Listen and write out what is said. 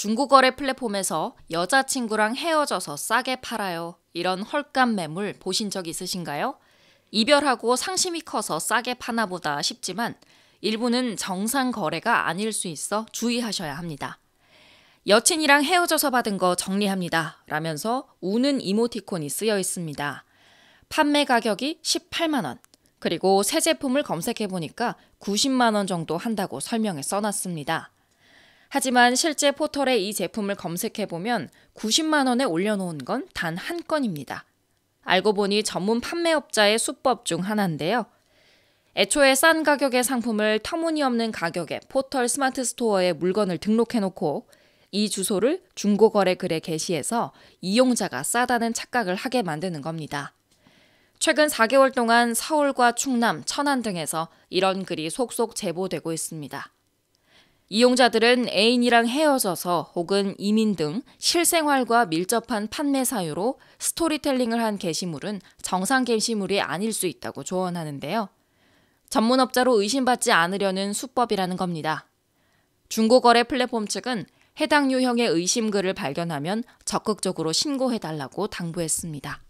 중고거래 플랫폼에서 여자친구랑 헤어져서 싸게 팔아요. 이런 헐값 매물 보신 적 있으신가요? 이별하고 상심이 커서 싸게 파나 보다 싶지만 일부는 정상 거래가 아닐 수 있어 주의하셔야 합니다. 여친이랑 헤어져서 받은 거 정리합니다. 라면서 우는 이모티콘이 쓰여 있습니다. 판매 가격이 18만원. 그리고 새 제품을 검색해 보니까 90만원 정도 한다고 설명에 써놨습니다. 하지만 실제 포털에 이 제품을 검색해보면 90만원에 올려놓은 건 단 한 건입니다. 알고 보니 전문 판매업자의 수법 중 하나인데요. 애초에 싼 가격의 상품을 터무니없는 가격에 포털 스마트 스토어에 물건을 등록해놓고 이 주소를 중고거래 글에 게시해서 이용자가 싸다는 착각을 하게 만드는 겁니다. 최근 4개월 동안 서울과 충남, 천안 등에서 이런 글이 속속 제보되고 있습니다. 이용자들은 애인이랑 헤어져서 혹은 이민 등 실생활과 밀접한 판매 사유로 스토리텔링을 한 게시물은 정상 게시물이 아닐 수 있다고 조언하는데요. 전문업자로 의심받지 않으려는 수법이라는 겁니다. 중고거래 플랫폼 측은 해당 유형의 의심글을 발견하면 적극적으로 신고해달라고 당부했습니다.